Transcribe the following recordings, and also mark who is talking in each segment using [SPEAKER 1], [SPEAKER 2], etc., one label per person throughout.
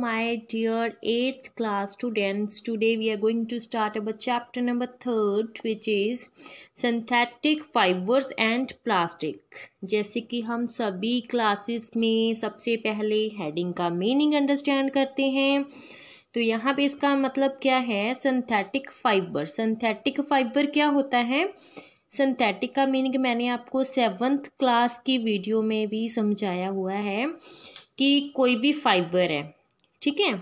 [SPEAKER 1] my dear 8th class students today we are going to start about chapter number 3 which is synthetic fibers and plastic जैसे कि हम सभी classes में सबसे पहले हेडिंग का मीनिंग अंडरस्टैंड करते हैं तो यहाँ पे इसका मतलब क्या है सिंथेटिक फाइबर सिंथेटिक फाइबर क्या होता है सिंथेटिक का मीनिंग मैंने आपको सेवन्थ क्लास की वीडियो में भी समझाया हुआ है कि कोई भी फाइबर है ठीक है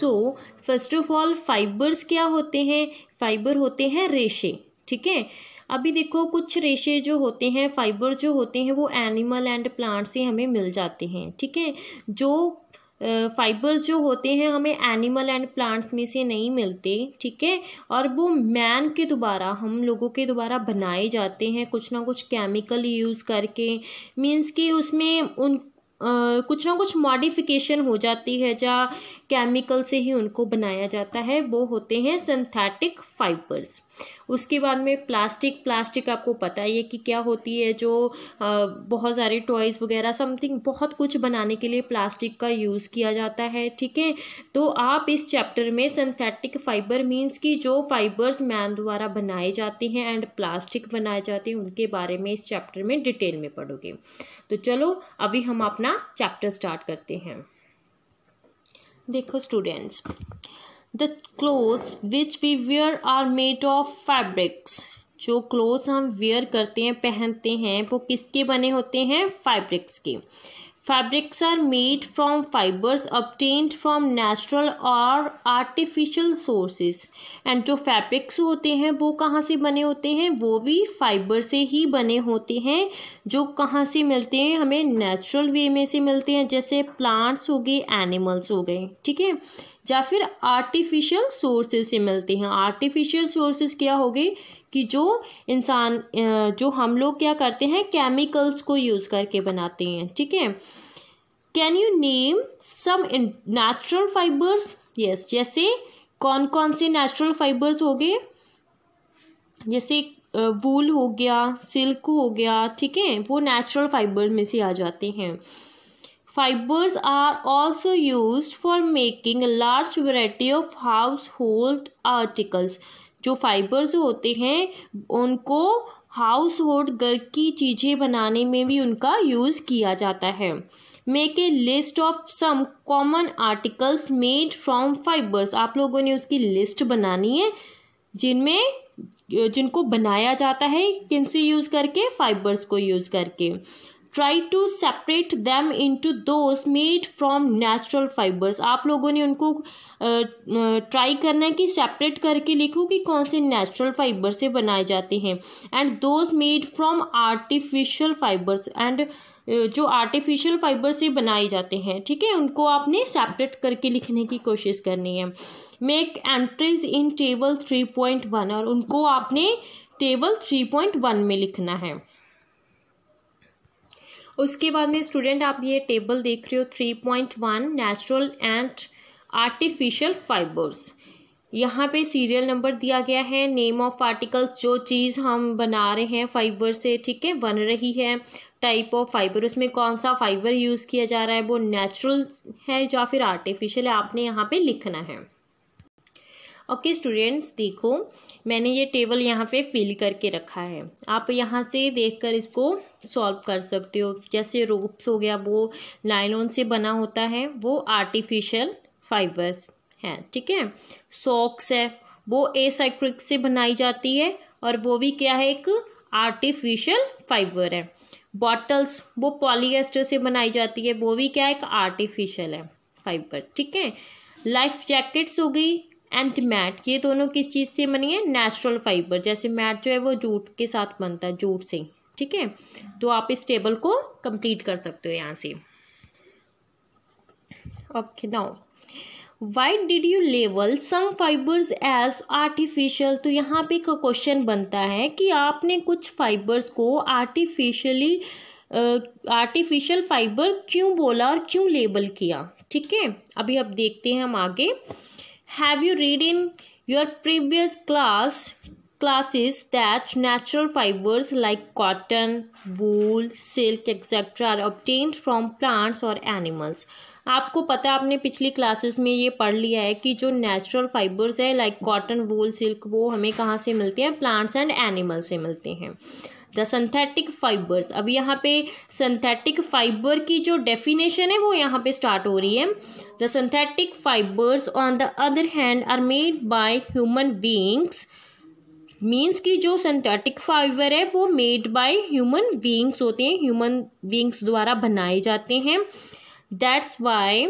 [SPEAKER 1] so first of all fibres क्या होते हैं फाइबर होते हैं रेशे ठीक है अभी देखो कुछ रेशे जो होते हैं फाइबर जो होते हैं वो एनिमल एंड प्लांट से हमें मिल जाते हैं ठीक है जो फाइबर जो होते हैं हमें एनिमल एंड प्लांट्स में से नहीं मिलते ठीक है और वो मैन के द्वारा हम लोगों के द्वारा बनाए जाते हैं कुछ ना कुछ केमिकल यूज़ करके मीन्स कि उसमें उन कुछ ना कुछ मॉडिफिकेशन हो जाती है या केमिकल से ही उनको बनाया जाता है वो होते हैं सिंथेटिक फाइबर्स उसके बाद में प्लास्टिक प्लास्टिक आपको पता ही है कि क्या होती है जो बहुत सारे टॉयज़ वगैरह समथिंग बहुत कुछ बनाने के लिए प्लास्टिक का यूज़ किया जाता है ठीक है तो आप इस चैप्टर में सिंथेटिक फाइबर मीन्स कि जो फाइबर्स मैन द्वारा बनाए जाते हैं एंड प्लास्टिक बनाए जाते हैं उनके बारे में इस चैप्टर में डिटेल में पढ़ोगे तो चलो अभी हम अपना अपना चैप्टर स्टार्ट करते हैं देखो students the clothes which we wear are made of fabrics जो क्लोथ्स हम वेयर करते हैं पहनते हैं वो किसके बने होते हैं फैब्रिक्स के Fabrics are made from fibers obtained from natural और artificial sources एंड जो फैब्रिक्स होते हैं वो कहाँ से बने होते हैं वो भी फाइबर से ही बने होते हैं जो कहाँ से मिलते हैं हमें नेचुरल वे में से मिलते हैं जैसे प्लांट्स हो गए एनिमल्स हो गए ठीक है या फिर आर्टिफिशियल सोर्सेज से मिलते हैं आर्टिफिशियल सोर्सेज क्या हो गए कि जो इंसान जो हम लोग क्या करते हैं केमिकल्स को यूज़ करके बनाते हैं ठीक है can you name some natural fibres yes जैसे कौन कौन से नेचुरल फाइबर्स हो गए जैसे वूल हो गया सिल्क हो गया ठीक है वो नेचुरल फाइबर में से आ जाते हैं fibres are also use for making large variety of household articles जो फाइबर्स होते हैं उनको हाउस होल्ड घर की चीज़ें बनाने में भी उनका यूज़ किया जाता है make a list of some common articles made from fibres आप लोगों ने उसकी लिस्ट बनानी है जिनमें जिनको बनाया जाता है किनसे यूज़ करके फाइबर्स को यूज़ करके try to separate them into those made from natural fibres आप लोगों ने उनको ट्राई करना है कि सेपरेट करके लिखो कि कौन से नेचुरल फाइबर से बनाए जाते हैं and those made from artificial fibres and जो आर्टिफिशियल फाइबर से बनाए जाते हैं ठीक है उनको आपने सेपरेट करके लिखने की कोशिश करनी है make entries in table three point one और उनको आपने टेबल थ्री पॉइंट वन में लिखना है उसके बाद में स्टूडेंट आप ये टेबल देख रहे हो three point one natural and artificial fibres यहाँ पे सीरियल नंबर दिया गया है नेम ऑफ आर्टिकल जो चीज़ हम बना रहे हैं फाइबर से ठीक है बन रही है टाइप ऑफ फाइबर उसमें कौन सा फाइबर यूज़ किया जा रहा है वो नेचुरल है या फिर आर्टिफिशियल है आपने यहाँ पे लिखना है ओके okay, स्टूडेंट्स देखो मैंने ये टेबल यहाँ पे फिल करके रखा है आप यहाँ से देखकर इसको सॉल्व कर सकते हो जैसे रोप्स हो गया वो नाइलोन से बना होता है वो आर्टिफिशियल फाइबर्स हैं ठीक है सॉक्स है वो ए से बनाई जाती है और वो भी क्या है एक आर्टिफिशियल फाइबर है बॉटल्स वो पॉलीएस्टर से बनाई जाती है वो भी क्या एक आर्टिफिशियल है फाइबर ठीक है लाइफ जैकेट्स हो गई एंड मैट ये दोनों किस चीज़ से बनी है नेचुरल फाइबर जैसे मैट जो है वो जूट के साथ बनता है जूट से ठीक है तो आप इस टेबल को कंप्लीट कर सकते हो यहाँ से okay now what did you लेवल सम फाइबर्स एज आर्टिफिशियल तो यहाँ पे एक क्वेश्चन बनता है कि आपने कुछ फाइबर्स को आर्टिफिशियली आर्टिफिशियल फाइबर क्यों बोला और क्यों लेबल किया ठीक है अभी अब देखते हैं हम आगे have you read in your previous class classes that natural fibres like cotton wool silk etcetera are obtained from plants और एनिमल्स आपको पता आपने पिछली क्लासेस में ये पढ़ लिया है कि जो नेचुरल फाइबर्स है लाइक कॉटन वूल सिल्क वो हमें कहाँ से मिलते हैं प्लांट्स एंड एनिमल से मिलते हैं द सिंथेटिक फाइबर्स अब यहाँ पे सिंथेटिक फाइबर की जो डेफिनेशन है वो यहाँ पे स्टार्ट हो रही है the synthetic fibres on the other hand are made by human beings means की जो सिंथेटिक फाइबर है वो मेड बाय ह्यूमन बींग्स होते हैं ह्यूमन बींग्स द्वारा बनाए जाते हैं that's why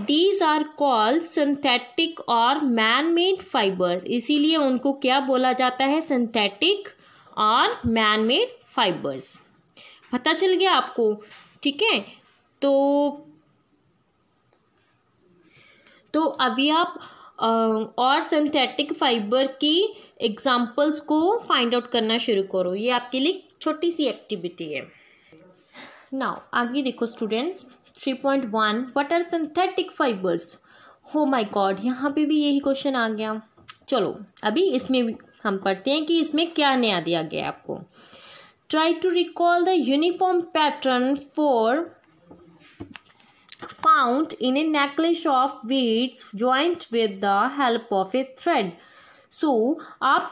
[SPEAKER 1] these are call synthetic और मैन मेड फाइबर्स इसीलिए उनको क्या बोला जाता है सिंथेटिक और मैन मेड फाइबर्स पता चल गया आपको ठीक है तो तो अभी आप और सिंथेटिक फाइबर की एग्जांपल्स को फाइंड आउट करना शुरू करो ये आपके लिए छोटी सी एक्टिविटी है नाउ आगे देखो students three point one what are synthetic fibres oh my God यहाँ पे भी यही क्वेश्चन आ गया चलो अभी इसमें हम पढ़ते हैं कि इसमें क्या नया दिया गया आपको try to recall the uniform pattern for found in a necklace of beads joint with the help of a thread so आप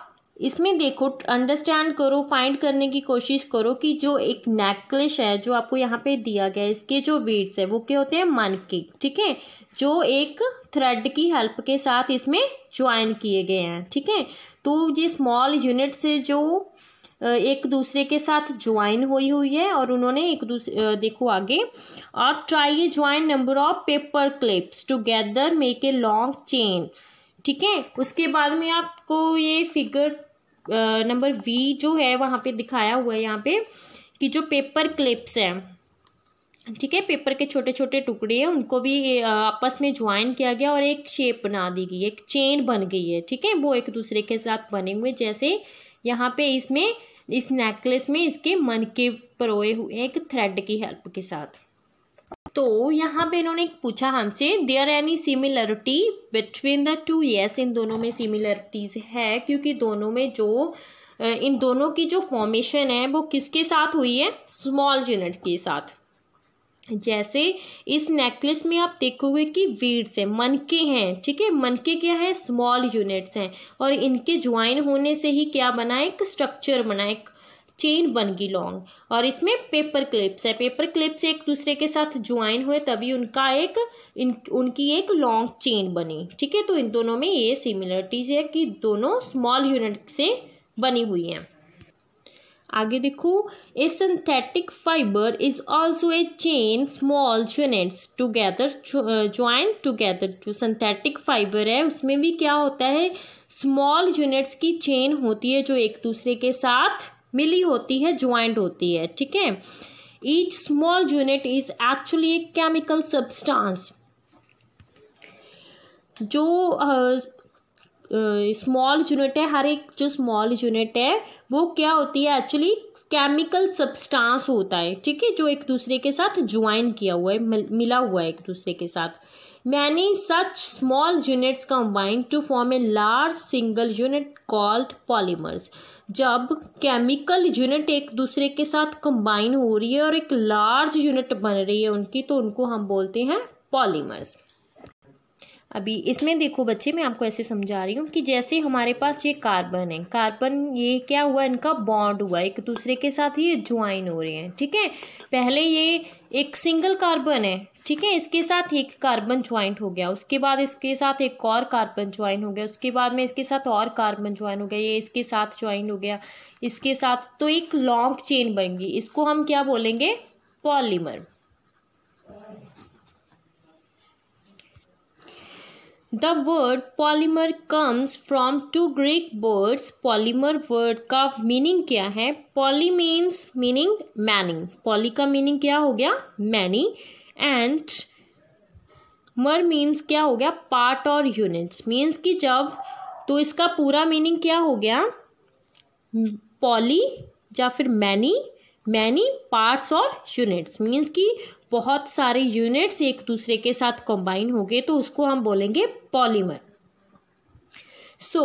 [SPEAKER 1] इसमें देखो अंडरस्टैंड करो फाइंड करने की कोशिश करो कि जो एक नेकलेस है जो आपको यहाँ पे दिया गया है इसके जो बीड्स है वो क्या होते हैं मन के ठीक है जो एक थ्रेड की हेल्प के साथ इसमें ज्वाइन किए गए हैं ठीक है तो ये स्मॉल यूनिट से जो एक दूसरे के साथ ज्वाइन हुई हुई है और उन्होंने एक दूसरे देखो आगे और ट्राई ये join number of paper clips together make a long chain ठीक है उसके बाद में आपको ये फिगर नंबर वी जो है वहाँ पे दिखाया हुआ है यहाँ पे कि जो पेपर क्लिप्स हैं ठीक है पेपर के छोटे छोटे टुकड़े हैं उनको भी आपस में ज्वाइन किया गया और एक शेप बना दी गई एक चेन बन गई है ठीक है वो एक दूसरे के साथ बने हुए जैसे यहाँ पे इसमें इस नेकलेस में इसके मन के परोए हुए एक थ्रेड की हेल्प के साथ तो यहाँ पे इन्होंने पूछा हमसे there any similarity between the two yes इन दोनों में सिमिलरिटीज़ है क्योंकि दोनों में जो इन दोनों की जो फॉर्मेशन है वो किसके साथ हुई है स्मॉल यूनिट के साथ जैसे इस नेकलेस में आप देखोगे कि वीड्स हैं मनके हैं ठीक है मनके क्या है स्मॉल यूनिट्स हैं और इनके ज्वाइन होने से ही क्या बना एक स्ट्रक्चर बना एक चेन गई लॉन्ग और इसमें पेपर क्लिप्स है पेपर क्लिप्स एक दूसरे के साथ ज्वाइन हुए तभी उनका एक इन उनकी एक लॉन्ग चेन बनी ठीक है तो इन दोनों में ये सिमिलरिटीज़ है कि दोनों स्मॉल यूनिट से बनी हुई हैं आगे देखो a synthetic fibre is also a chain small units together join together जो सिंथेटिक फाइबर है उसमें भी क्या होता है स्मॉल यूनिट्स की चेन होती है जो एक दूसरे के साथ मिली होती है ज्वाइंट होती है ठीक है each small unit is actually a chemical substance जो स्मॉल uh, यूनिट है हर एक जो स्मॉल यूनिट है वो क्या होती है एक्चुअली केमिकल सब्सटेंस होता है ठीक है जो एक दूसरे के साथ ज्वाइन किया हुआ है मिला हुआ है एक दूसरे के साथ Many such small units combine to form a large single unit called polymers. जब केमिकल यूनिट एक दूसरे के साथ कंबाइन हो रही है और एक लार्ज यूनिट बन रही है उनकी तो उनको हम बोलते हैं पॉलीमर्स अभी इसमें देखो बच्चे मैं आपको ऐसे समझा रही हूँ कि जैसे हमारे पास ये कार्बन है कार्बन ये क्या हुआ इनका बॉन्ड हुआ एक दूसरे के साथ ये ज्वाइन हो रहे हैं ठीक है पहले ये एक सिंगल कार्बन है ठीक है इसके साथ एक कार्बन ज्वाइंट हो गया उसके बाद इसके साथ एक और कार्बन ज्वाइन हो गया उसके बाद में इसके साथ और कार्बन ज्वाइन हो गया ये इसके साथ ज्वाइन हो गया इसके साथ तो एक लॉन्ग चेन बनेगी इसको हम क्या बोलेंगे polymer the word polymer comes from two Greek words polymer word का मीनिंग क्या है poly means meaning many poly का मीनिंग क्या हो गया मैनी एंड मर मीन्स क्या हो गया पार्ट और यूनिट्स मीन्स कि जब तो इसका पूरा मीनिंग क्या हो गया पॉली या फिर मैनी मैनी पार्ट्स और यूनिट्स मीन्स की बहुत सारे यूनिट्स एक दूसरे के साथ कंबाइन हो गए तो उसको हम बोलेंगे polymer so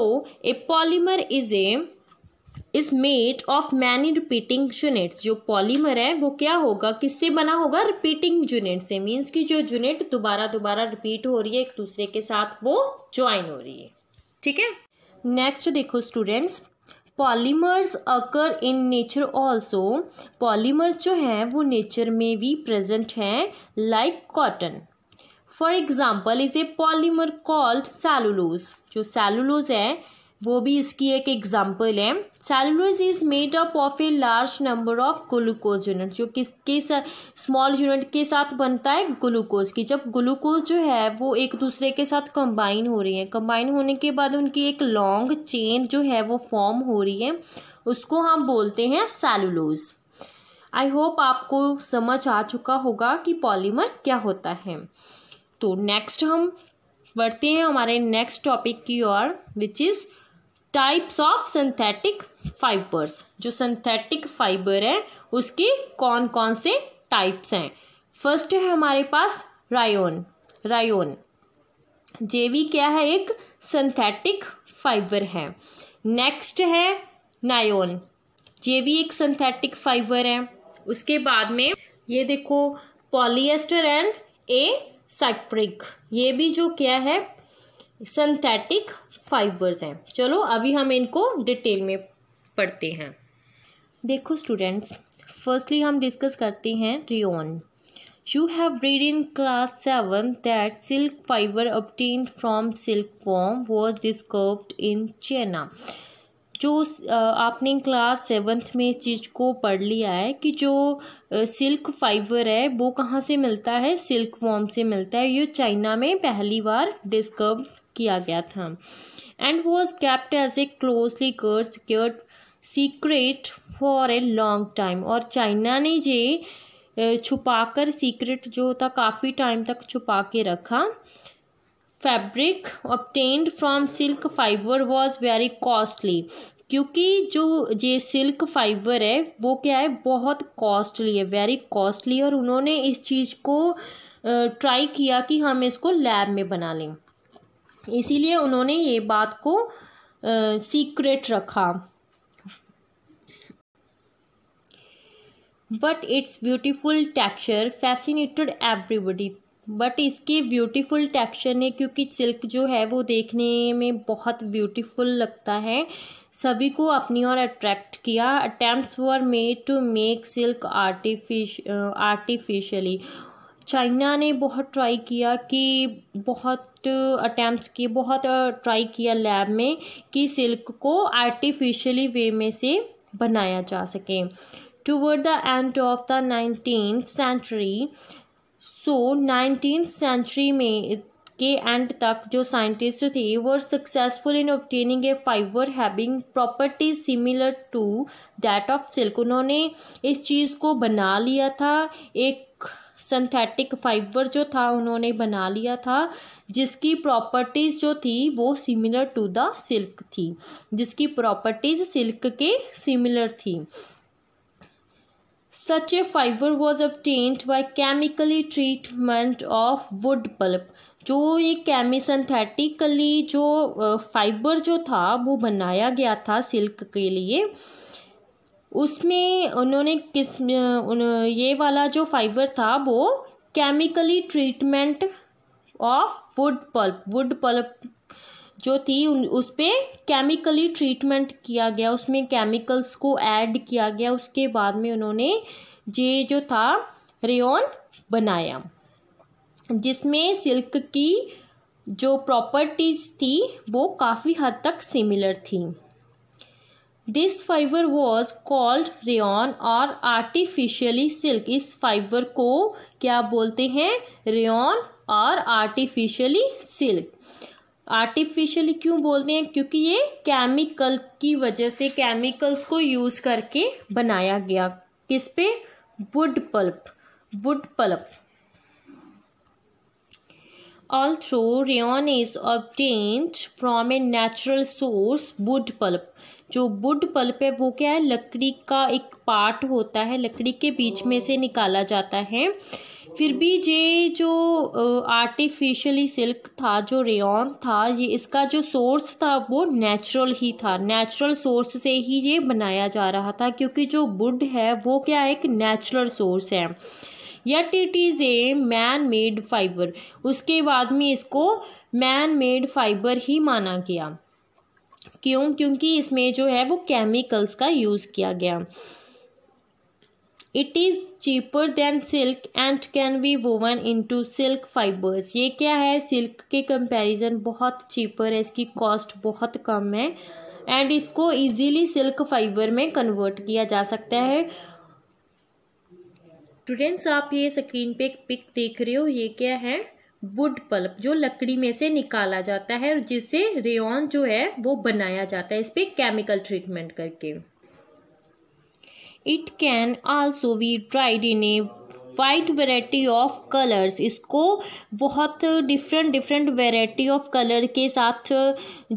[SPEAKER 1] a polymer is a is made of many repeating units जो पॉलीमर है वो क्या होगा किससे बना होगा रिपीटिंग यूनिट से मीन्स कि जो यूनिट दोबारा दोबारा रिपीट हो रही है एक दूसरे के साथ वो ज्वाइन हो रही है ठीक है नेक्स्ट देखो students polymers occur in nature also polymers जो हैं वो नेचर में भी प्रेजेंट हैं like cotton for example is a polymer called cellulose जो सेलुलोज है वो भी इसकी एक एग्जाम्पल है cellulose is made up of a large number of glucose unit जो किस किस स्मॉल यूनिट के साथ बनता है ग्लूकोज की जब ग्लूकोज जो है वो एक दूसरे के साथ कंबाइन हो रही है कंबाइन होने के बाद उनकी एक लॉन्ग चेन जो है वो फॉर्म हो रही है उसको हम बोलते हैं सेलुलोज आई होप आपको समझ आ चुका होगा कि पॉलीमर क्या होता है तो नेक्स्ट हम बढ़ते हैं हमारे नेक्स्ट टॉपिक की ओर which is types of synthetic fibres जो सिंथेटिक फाइबर है उसके कौन कौन से टाइप्स हैं फर्स्ट है हमारे पास रायोन रायोन जेवी क्या है एक सिंथेटिक फाइबर है नेक्स्ट है नायोन ये भी एक सिंथेटिक फाइबर है उसके बाद में ये देखो पॉलिएस्टर एंड ए साइप्रिक ये भी जो क्या है सिंथेटिक फाइव वर्ड्स हैं चलो अभी हम इनको डिटेल में पढ़ते हैं देखो स्टूडेंट्स फर्स्टली हम डिस्कस करते हैं rayon have read in class seven that silk fibre obtained from silk form was discovered in China जो आपने क्लास सेवन्थ में इस चीज़ को पढ़ लिया है कि जो सिल्क फाइबर है वो कहाँ से मिलता है सिल्क वॉम से मिलता है ये चाइना में पहली बार डिस्कवर किया गया था and was kept as a closely guarded secured secret for a long time और चाइना ने ये कर सीक्रेट जो था काफ़ी टाइम तक छुपा के रखा fabric obtained from silk fibre was very costly क्योंकि जो ये सिल्क फाइबर है वो क्या है बहुत कॉस्टली है वेरी कॉस्टली और उन्होंने इस चीज़ को ट्राई किया कि हम इसको लैब में बना लें इसीलिए उन्होंने ये बात को सीक्रेट रखा but it's beautiful texture fascinated everybody but इसके ब्यूटीफुल टेक्सचर ने क्योंकि सिल्क जो है वो देखने में बहुत ब्यूटीफुल लगता है सभी को अपनी ओर अट्रैक्ट किया attempt were made to make silk आर्टिफिश आर्टिफिशली चाइना ने बहुत ट्राई किया कि बहुत अटैम्प्ट uh, किए बहुत ट्राई uh, किया लैब में कि सिल्क को आर्टिफिशियली वे में से बनाया जा सके toward the end of the nineteen century so nineteen century में के एंड तक जो साइंटिस्ट थे वो successful in obtaining a fibre having property similar to that of silk उन्होंने इस चीज़ को बना लिया था एक सिंथेटिक फाइबर जो था उन्होंने बना लिया था जिसकी प्रॉपर्टीज़ जो थी वो सिमिलर टू द सिल्क थी जिसकी प्रॉपर्टीज़ सिल्क के सिमिलर थी a fibre was obtained by chemically treatment of wood pulp जो ये केमी सिंथेटिकली जो फाइबर uh, जो था वो बनाया गया था सिल्क के लिए उसमें उन्होंने किस ये वाला जो फाइबर था वो chemically treatment of wood pulp wood pulp जो थी उस पर केमिकली ट्रीटमेंट किया गया उसमें केमिकल्स को ऐड किया गया उसके बाद में उन्होंने ये जो था रेन बनाया जिसमें सिल्क की जो प्रॉपर्टीज़ थी वो काफ़ी हद तक सिमिलर थी this fibre was called rayon और आर्टिफिशियली सिल्क इस फाइबर को क्या बोलते हैं रेन और आर्टिफिशियली सिल्क आर्टिफिशियली क्यों बोलते हैं क्योंकि ये केमिकल की वजह से केमिकल्स को यूज़ करके बनाया गया किस पे wood pulp wood pulp though rayon is obtained from a natural source wood pulp जो वुड पल्प है वो क्या है लकड़ी का एक पार्ट होता है लकड़ी के बीच में से निकाला जाता है फिर भी ये जो आर्टिफिशियली सिल्क था जो रेन था ये इसका जो सोर्स था वो नेचुरल ही था नेचुरल सोर्स से ही ये बनाया जा रहा था क्योंकि जो वुड है वो क्या एक नेचुरल सोर्स है yet it is a man made fibre उसके बाद में इसको मैन मेड फाइबर ही माना गया क्यों क्योंकि इसमें जो है वो केमिकल्स का यूज़ किया गया it is cheaper than silk and can be woven into silk fibres ये क्या है सिल्क के कंपैरिजन बहुत चीपर है इसकी कॉस्ट बहुत कम है एंड इसको इजीली सिल्क फाइबर में कन्वर्ट किया जा सकता है स्टूडेंट्स आप ये स्क्रीन पे एक पिक देख रहे हो ये क्या है वुड पल्प जो लकड़ी में से निकाला जाता है और जिससे रेन जो है वो बनाया जाता है इस पर केमिकल ट्रीटमेंट करके इट कैन आल्सो बी ड्राइड in a wide variety of colours इसको बहुत different different variety of colour के साथ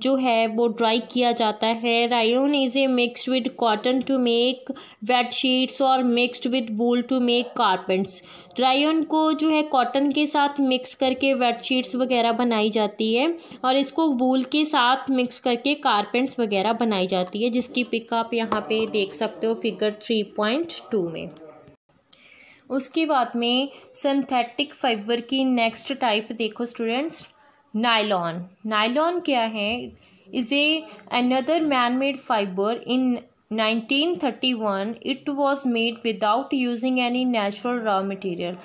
[SPEAKER 1] जो है वो ड्राई किया जाता है rayon is a mix with cotton to make bed sheets और mixed with wool to make carpets rayon को जो है कॉटन के साथ मिक्स करके वेड शीट्स वगैरह बनाई जाती है और इसको वूल के साथ मिक्स करके कारपेंट्स वगैरह बनाई जाती है जिसकी पिक आप यहाँ पे देख सकते हो फिगर थ्री पॉइंट टू में उसके बाद में सिंथेटिक फाइबर की नेक्स्ट टाइप देखो स्टूडेंट्स नायलॉन नायलॉन क्या है is a another man made fibre in 1931 it was made without using any natural raw material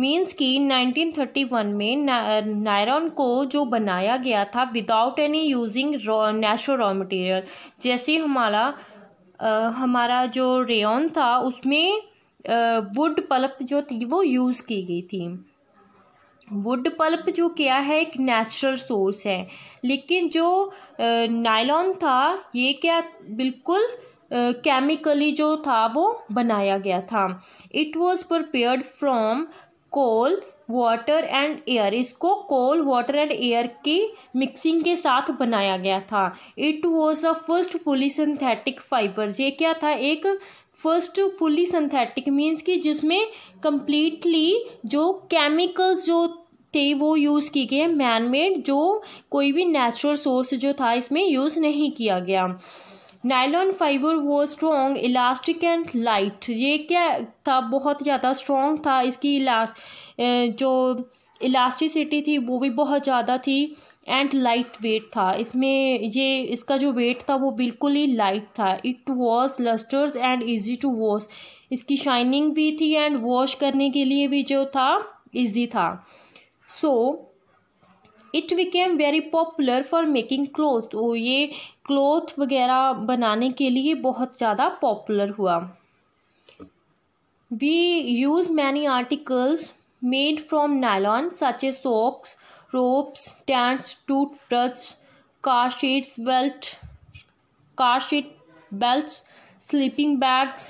[SPEAKER 1] means कि 1931 में नायरॉन को जो बनाया गया था without any using raw natural raw material जैसे हमारा आ, हमारा जो रेन था उसमें वुड पल्प जो थी वो यूज़ की गई थी वुड पल्प जो क्या है एक नेचुरल सोर्स है लेकिन जो नायलॉन था ये क्या बिल्कुल केमिकली जो था वो बनाया गया था it was prepared from coal water and air इसको कोल वाटर एंड एयर की मिक्सिंग के साथ बनाया गया था it was the first fully synthetic fibre ये क्या था एक फर्स्ट फुली सिंथेटिक मीन्स कि जिसमें कम्प्लीटली जो केमिकल्स जो थे वो यूज़ की गए मैन मेड जो कोई भी नेचुरल सोर्स जो था इसमें यूज़ नहीं किया गया नायलॉन फाइबर वो स्ट्रॉन्ग इलास्टिक एंड लाइट ये क्या था बहुत ज़्यादा स्ट्रॉन्ग था इसकी इला जो इलास्टिसिटी थी वो भी बहुत ज़्यादा थी एंड लाइट वेट था इसमें ये इसका जो वेट था वो बिल्कुल ही लाइट था it was lustrous and easy to wash इसकी शाइनिंग भी थी एंड वॉश करने के लिए भी जो था ईजी था so it became very popular for making cloth वो ये क्लोथ वगैरह बनाने के लिए बहुत ज़्यादा पॉपुलर हुआ we use many articles made from nylon such a socks ropes tents tooth car sheets belt car sheet belts sleeping bags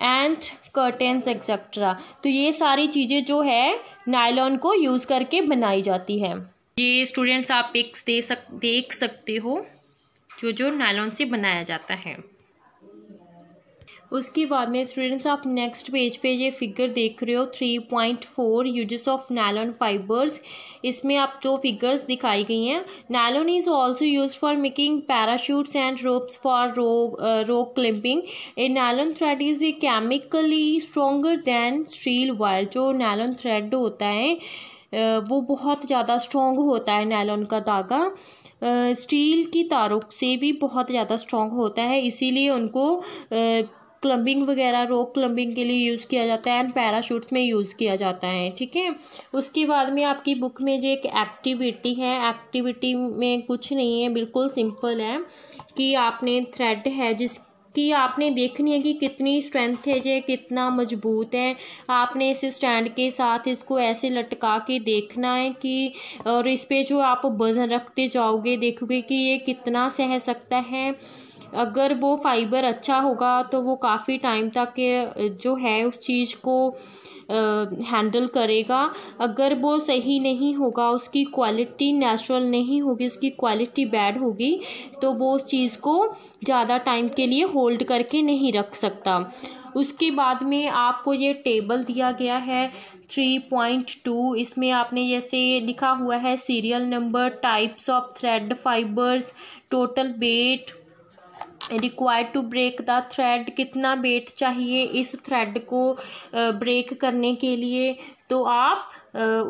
[SPEAKER 1] and curtains etcetera तो ये सारी चीज़ें जो है नायलॉन को यूज़ करके बनाई जाती है ये स्टूडेंट्स आप पिक्स दे सक देख सकते हो जो जो नायलॉन से बनाया जाता है उसके बाद में स्टूडेंट्स आप नेक्स्ट पेज पे ये फिगर देख रहे हो three point four uses of nylon fibres इसमें आप जो फिगर्स दिखाई गई हैं nylon is also use for making parachutes and ropes for rock rock climbing a nylon thread is a chemically stronger than steel wire जो nylon thread होता है uh, वो बहुत ज़्यादा स्ट्रोंग होता है नैलन का धागा स्टील uh, की तारों से भी बहुत ज़्यादा स्ट्रॉन्ग होता है इसीलिए उनको uh, क्लम्बिंग वगैरह रॉक क्लम्बिंग के लिए यूज़ किया जाता है एंड पैराशूट्स में यूज़ किया जाता है ठीक है उसके बाद में आपकी बुक में जो एक एक्टिविटी है एक्टिविटी में कुछ नहीं है बिल्कुल सिंपल है कि आपने थ्रेड है जिस कि आपने देखनी है कि कितनी स्ट्रेंथ है जे कितना मजबूत है आपने इस स्टैंड के साथ इसको ऐसे लटका के देखना है कि और इस पर जो आप वज़न रखते जाओगे देखोगे कि ये कितना सह सकता है अगर वो फाइबर अच्छा होगा तो वो काफ़ी टाइम तक जो है उस चीज़ को हैंडल करेगा अगर वो सही नहीं होगा उसकी क्वालिटी नेचुरल नहीं होगी उसकी क्वालिटी बैड होगी तो वो उस चीज़ को ज़्यादा टाइम के लिए होल्ड करके नहीं रख सकता उसके बाद में आपको ये टेबल दिया गया है थ्री पॉइंट टू इसमें आपने जैसे लिखा हुआ है serial number types of thread fibres total weight required to break the thread कितना वेट चाहिए इस थ्रेड को ब्रेक करने के लिए तो आप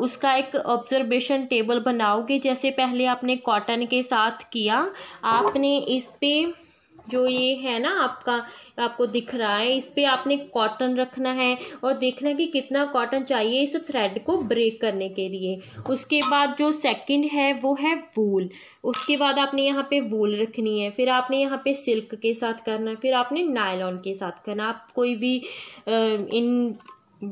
[SPEAKER 1] उसका एक ऑब्जर्वेशन टेबल बनाओगे जैसे पहले आपने कॉटन के साथ किया आपने इस पर जो ये है ना आपका आपको दिख रहा है इस पर आपने कॉटन रखना है और देखना कि कितना कॉटन चाहिए इस थ्रेड को ब्रेक करने के लिए उसके बाद जो सेकंड है वो है वूल उसके बाद आपने यहाँ पे वूल रखनी है फिर आपने यहाँ पे सिल्क के साथ करना है फिर आपने नायलॉन के साथ करना आप कोई भी इन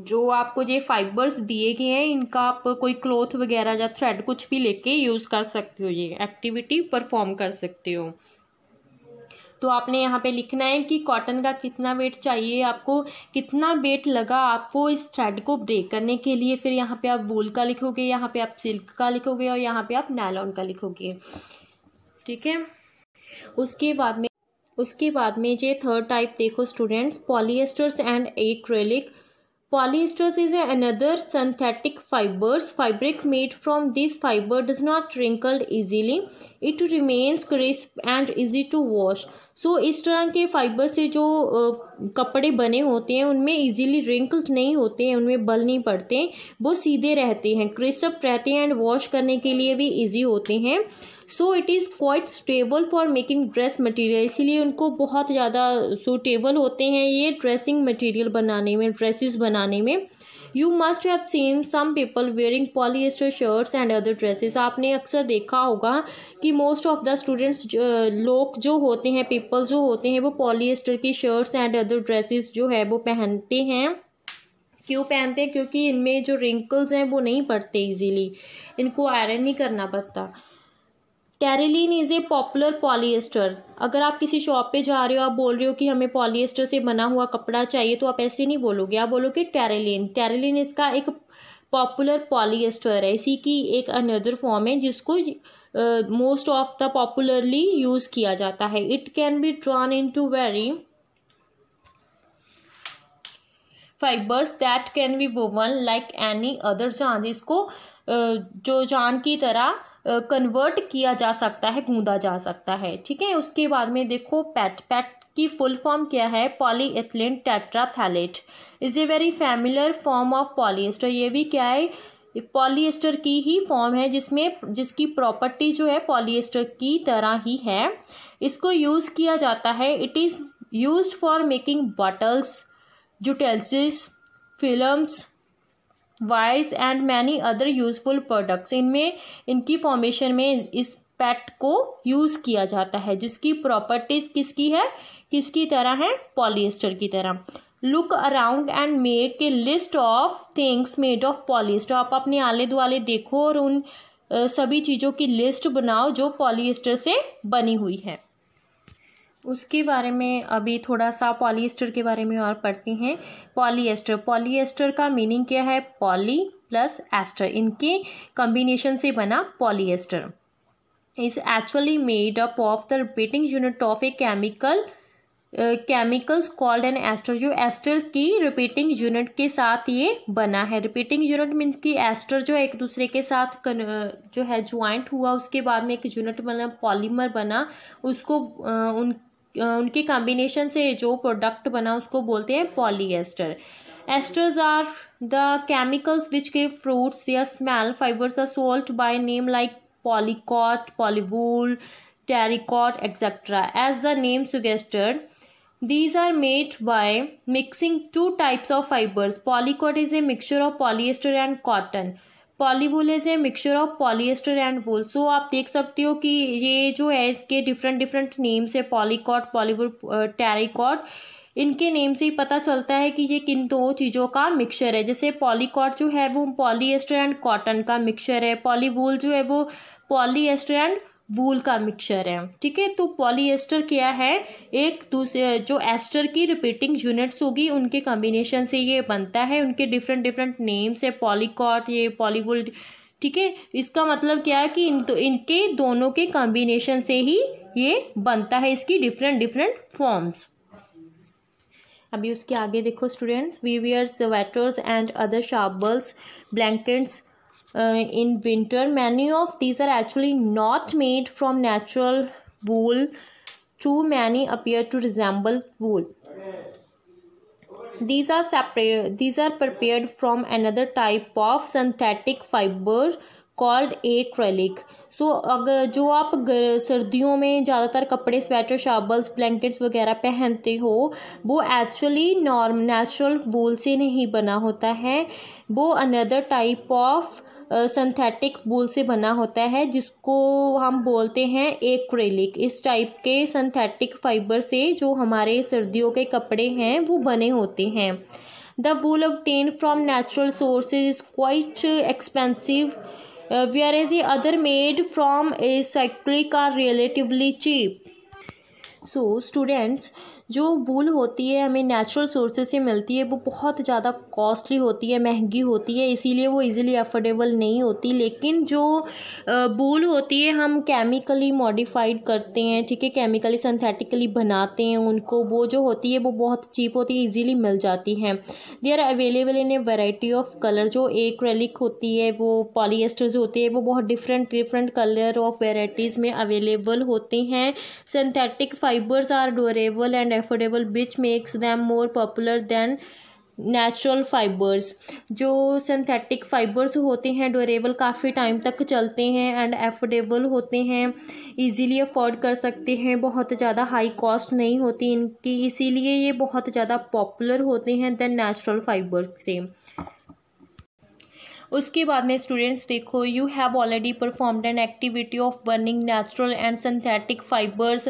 [SPEAKER 1] जो आपको ये फाइबर्स दिए गए हैं इनका आप कोई क्लॉथ वगैरह या थ्रेड कुछ भी लेके यूज़ कर सकते हो ये एक्टिविटी परफॉर्म कर सकते हो तो आपने यहाँ पे लिखना है कि कॉटन का कितना वेट चाहिए आपको कितना वेट लगा आपको इस थ्रेड को ब्रेक करने के लिए फिर यहाँ पे आप वूल का लिखोगे यहाँ पे आप सिल्क का लिखोगे और यहाँ पे आप नायलॉन का लिखोगे ठीक है उसके बाद में उसके बाद में ये थर्ड टाइप देखो students polyesters and acrylic is a another synthetic fibres fabric made from this fibre does not wrinkled easily it remains crisp and easy to wash so इस तरह के फाइबर से जो कपड़े बने होते हैं उनमें इजीली रिंकल्ड नहीं होते हैं उनमें बल नहीं पड़ते वो सीधे रहते हैं क्रिस्प रहते हैं एंड वॉश करने के लिए भी इजी होते हैं so it is quite stable for making dress material इसीलिए उनको बहुत ज़्यादा सूटेबल होते हैं ये ड्रेसिंग मटेरियल बनाने में ड्रेसिस बनाने में you must have seen some people wearing polyester shirts and other dresses आपने अक्सर देखा होगा कि मोस्ट ऑफ द स्टूडेंट्स लोग जो होते हैं पीपल जो होते हैं वो पॉलीस्टर की शर्ट्स एंड अदर ड्रेसेस जो है वो पहनते हैं क्यों पहनते हैं क्योंकि इनमें जो रिंकल्स हैं वो नहीं पड़ते इजीली इनको आयरन नहीं करना पड़ता Terylene is a popular polyester अगर आप किसी शॉप पे जा रहे हो आप बोल रहे हो कि हमें पॉलीएस्टर से बना हुआ कपड़ा चाहिए तो आप ऐसे नहीं बोलोगे आप बोलोगे टेरेलिन टेरेलिन इसका एक पॉपुलर पॉलीएस्टर है इसी की एक अनदर फॉर्म है जिसको most of the popularly use किया जाता है it can be drawn into very fibres that can be woven like any other चांद इसको uh, जो जान की तरह कन्वर्ट किया जा सकता है गूंदा जा सकता है ठीक है उसके बाद में देखो पैट पैट की फुल फॉर्म क्या है polyethylene terephthalate is a very familiar form of polyester ये भी क्या है पॉलिएस्टर की ही फॉर्म है जिसमें जिसकी प्रॉपर्टी जो है पॉलिएस्टर की तरह ही है इसको यूज़ किया जाता है it is use for making bottles utensils films wires and many other useful products इनमें इनकी फॉर्मेशन में इस पैट को यूज़ किया जाता है जिसकी प्रॉपर्टीज़ किसकी है किसकी तरह है पॉलिएस्टर की तरह look around and make a list of things made of polyester आप अपने आले दुआले देखो और उन सभी चीज़ों की लिस्ट बनाओ जो पॉलिएस्टर से बनी हुई है उसके बारे में अभी थोड़ा सा पॉलीएस्टर के बारे में और पढ़ते हैं पॉलीएस्टर पॉलीएस्टर का मीनिंग क्या है पॉली प्लस एस्टर इनके कॉम्बिनेशन से बना polyester is actually made up of the repeating unit of a chemical chemicals called an ester जो एस्टर की रिपीटिंग यूनिट के साथ ये बना है रिपीटिंग यूनिट मीन की एस्टर जो है एक दूसरे के साथ कन, जो है ज्वाइंट हुआ उसके बाद में एक यूनिट मतलब पॉलीमर बना उसको उन उनके कॉम्बिनेशन से जो प्रोडक्ट बना उसको बोलते हैं polyester esters are the chemicals which के fruits their smell fibres are sold by name like polycot polywool terricot etcetera as the name suggests these are made by mixing two types of fibres polycot is a mixture of polyester and cotton polywool is a mixture of polyester and wool so आप देख सकते हो कि ये जो है इसके different different names है पॉलीकॉट पॉलीवुल टेरिकॉट इनके नेम से ही पता चलता है कि ये किन दो चीज़ों का मिक्सचर है जैसे पॉलीकॉट जो है वो पॉलीएस्टर एंड कॉटन का मिक्सचर है पॉलीवुल जो है वो पॉलीएस्टर एंड वूल का मिक्सचर है ठीक है तो पॉलीएस्टर क्या है एक दूसरे जो एस्टर की रिपीटिंग यूनिट्स होगी उनके कॉम्बिनेशन से ये बनता है उनके डिफरेंट डिफरेंट नेम्स है पॉलीकॉट ये पॉलीवुल ठीक है इसका मतलब क्या है कि इन तो इनके दोनों के कॉम्बिनेशन से ही ये बनता है इसकी डिफरेंट डिफरेंट फॉर्म्स अभी उसके आगे देखो स्टूडेंट्स वीवियर्स sweaters and other shawls blankets in winter many of these are actually not made from natural wool to many appear to resemble wool these are separate these are prepare from another type of synthetic fibre called acrylic so अगर जो आप सर्दियों में ज़्यादातर कपड़े sweater शाबल्स blankets वगैरह पहनते हो वो एक्चुअली नॉर्म नेचुरल वूल से नहीं बना होता है वो another type of synthetic wool से बना होता है जिसको हम बोलते हैं एक्रेलिक इस टाइप के सिंथेटिक फाइबर से जो हमारे सर्दियों के कपड़े हैं वो बने होते हैं the wool obtained from natural sources is quite expensive whereas a other made from a cyclic are relatively cheap so students जो वूल होती है हमें नेचुरल सोर्सेज से मिलती है वो बहुत ज़्यादा कॉस्टली होती है महंगी होती है इसीलिए वो इजीली अफोर्डेबल नहीं होती लेकिन जो वूल होती है हम केमिकली मॉडिफाइड करते हैं ठीक है केमिकली सिंथेटिकली बनाते हैं उनको वो जो होती है वो बहुत चीप होती है ईज़िली मिल जाती हैं they are available in a variety of colour जो रेलिक होती है वो पॉलीस्टर्स होते हैं वो बहुत different different colour of varieties में अवेलेबल होते हैं synthetic fibres are durable and affordable which makes them more popular than natural fibres जो सिंथेटिक फाइबर्स होते हैं डोरेबल काफ़ी टाइम तक चलते हैं एंड एफोर्डेबल होते हैं ईजीली अफोर्ड कर सकते हैं बहुत ज़्यादा हाई कॉस्ट नहीं होती इनकी इसीलिए ये बहुत ज़्यादा पॉपुलर होते हैं दैन नेचुरल फाइबर्स से उसके बाद में स्टूडेंट्स देखो you have already performed an activity of burning natural and synthetic fibres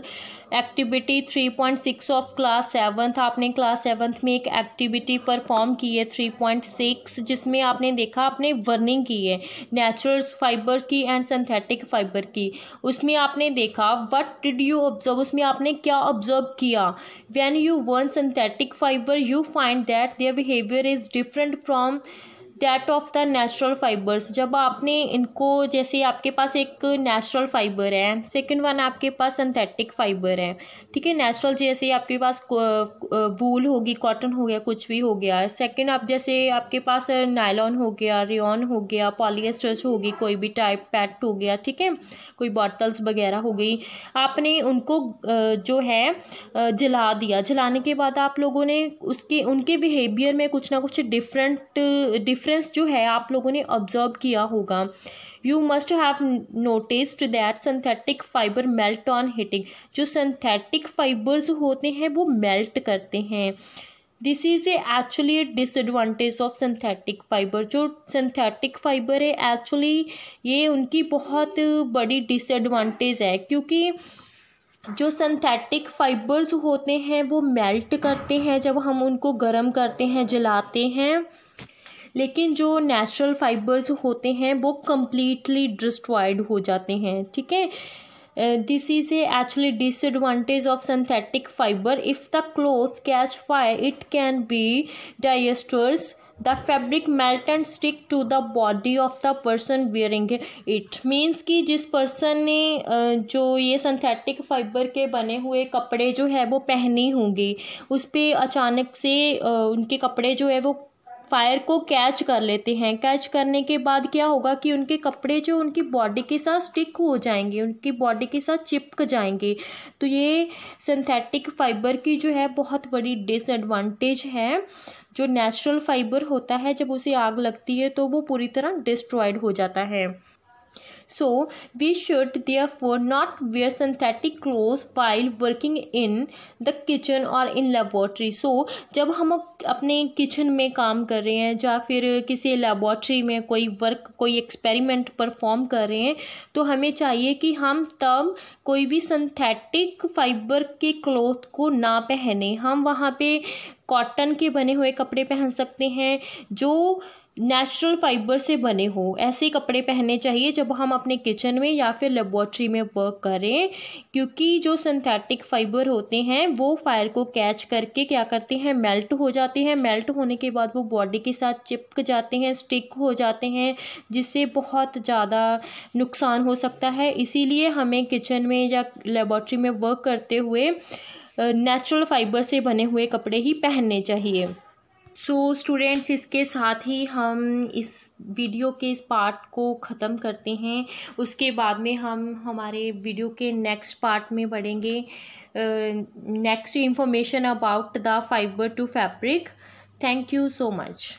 [SPEAKER 1] activity three point six of class seventh आपने क्लास सेवन्थ में एक एक्टिविटी परफॉर्म की है थ्री पॉइंट सिक्स जिसमें आपने देखा आपने वर्निंग की है नेचुरल फाइबर की एंड सिंथेटिक फाइबर की उसमें आपने देखा वट डिड यू ऑब्जर्व उसमें आपने क्या ऑब्जर्व किया when you burn synthetic fibre you find that their behaviour is different from that of the natural fibres जब आपने इनको जैसे आपके पास एक नेचुरल फाइबर है सेकंड वन आपके पास सिंथेटिक फाइबर है ठीक है नेचुरल जैसे आपके पास वूल होगी कॉटन हो गया कुछ भी हो गया सेकंड आप जैसे आपके पास नायलॉन हो गया रेन हो गया पॉलीस्टर्स होगी कोई भी टाइप पैट हो गया ठीक है कोई बॉटल्स वगैरह हो गई आपने उनको जो है जला दिया जलाने के बाद आप लोगों ने उसके उनके बिहेवियर में कुछ ना कुछ डिफरेंट डिफरेंट डिफरेंस जो है आप लोगों ने ऑब्जर्व किया होगा you must have noticed that synthetic fibre melt on heating जो सिंथेटिक फाइबर्स होते हैं वो मेल्ट करते हैं this is actually a disadvantage of synthetic fibre जो सिंथेटिक फाइबर है एक्चुअली ये उनकी बहुत बड़ी डिसएडवांटेज है क्योंकि जो सिंथेटिक फाइबर्स होते हैं वो मेल्ट करते हैं जब हम उनको गर्म करते हैं जलाते हैं लेकिन जो नेचुरल फाइबर्स होते हैं वो कम्प्लीटली डिस्ट्रॉयड हो जाते हैं ठीक है this is actually disadvantage of synthetic fibre if the cloth catch fire it can be disastrous the fabric melt and stick to the body of the person wearing it means कि जिस person ने जो ये synthetic fibre के बने हुए कपड़े जो है वो पहने होंगे उस पर अचानक से उनके कपड़े जो है वो फायर को कैच कर लेते हैं कैच करने के बाद क्या होगा कि उनके कपड़े जो उनकी बॉडी के साथ स्टिक हो जाएंगे उनकी बॉडी के साथ चिपक जाएंगे तो ये सिंथेटिक फाइबर की जो है बहुत बड़ी डिसएडवांटेज है जो नेचुरल फाइबर होता है जब उसे आग लगती है तो वो पूरी तरह डिस्ट्रॉयड हो जाता है So, we should therefore not wear synthetic clothes while working in the kitchen or in laboratory. So, जब हम अपने किचन में काम कर रहे हैं या फिर किसी लेबॉर्ट्री में कोई वर्क कोई एक्सपेरिमेंट परफॉर्म कर रहे हैं तो हमें चाहिए कि हम तब कोई भी सिंथेटिक फाइबर के क्लोथ को ना पहने हम वहाँ पे कॉटन के बने हुए कपड़े पहन सकते हैं जो नेचुरल फाइबर से बने हो ऐसे कपड़े पहनने चाहिए जब हम अपने किचन में या फिर लेबॉर्ट्री में वर्क करें क्योंकि जो सिंथेटिक फाइबर होते हैं वो फायर को कैच करके क्या करते हैं मेल्ट हो जाते हैं मेल्ट होने के बाद वो बॉडी के साथ चिपक जाते हैं स्टिक हो जाते हैं जिससे बहुत ज़्यादा नुकसान हो सकता है इसीलिए हमें किचन में या लेबॉर्ट्री में वर्क करते हुए नेचुरल फाइबर से बने हुए कपड़े ही पहनने चाहिए सो so, स्टूडेंट्स इसके साथ ही हम इस वीडियो के इस पार्ट को ख़त्म करते हैं उसके बाद में हम हमारे वीडियो के नेक्स्ट पार्ट में बढ़ेंगे next information about the fibre to fabric thank you so much